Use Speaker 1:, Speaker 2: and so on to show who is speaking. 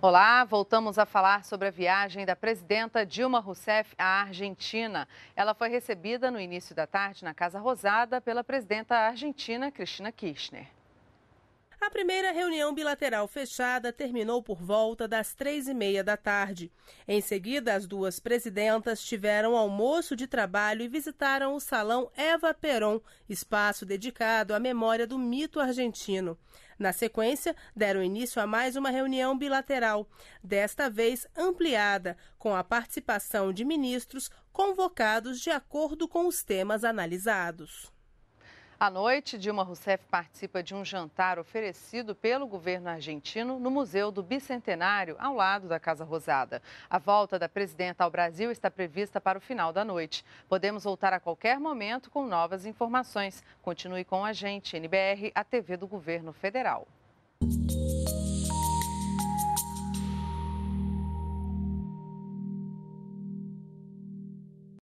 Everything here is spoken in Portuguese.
Speaker 1: Olá, voltamos a falar sobre a viagem da presidenta Dilma Rousseff à Argentina. Ela foi recebida no início da tarde na Casa Rosada pela presidenta argentina Cristina Kirchner.
Speaker 2: A primeira reunião bilateral fechada terminou por volta das três e meia da tarde. Em seguida, as duas presidentas tiveram almoço de trabalho e visitaram o Salão Eva Peron, espaço dedicado à memória do mito argentino. Na sequência, deram início a mais uma reunião bilateral, desta vez ampliada, com a participação
Speaker 1: de ministros convocados de acordo com os temas analisados. À noite, Dilma Rousseff participa de um jantar oferecido pelo governo argentino no Museu do Bicentenário, ao lado da Casa Rosada. A volta da presidenta ao Brasil está prevista para o final da noite. Podemos voltar a qualquer momento com novas informações. Continue com a gente, NBR, a TV do Governo Federal.